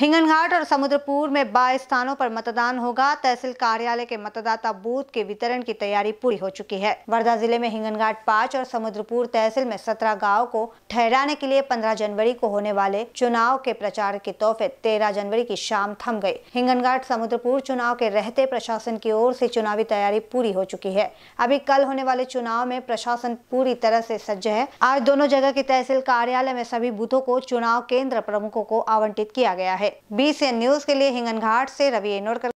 हिंगनघाट और समुद्रपुर में बाईस स्थानों पर मतदान होगा तहसील कार्यालय के मतदाता बूथ के वितरण की तैयारी पूरी हो चुकी है वर्धा जिले में हिंगनघाट पाँच और समुद्रपुर तहसील में सत्रह गाँव को ठहराने के लिए पंद्रह जनवरी को होने वाले चुनाव के प्रचार के तोहफे तेरह जनवरी की शाम थम गयी हिंगनघाट समुद्रपुर चुनाव के रहते प्रशासन की ओर ऐसी चुनावी तैयारी पूरी हो चुकी है अभी कल होने वाले चुनाव में प्रशासन पूरी तरह ऐसी सज्ज है आज दोनों जगह के तहसील कार्यालय में सभी बूथों को चुनाव केंद्र प्रमुखों को आवंटित किया गया है बीसीएन न्यूज के लिए हिंगन घाट से रवि एनोरकर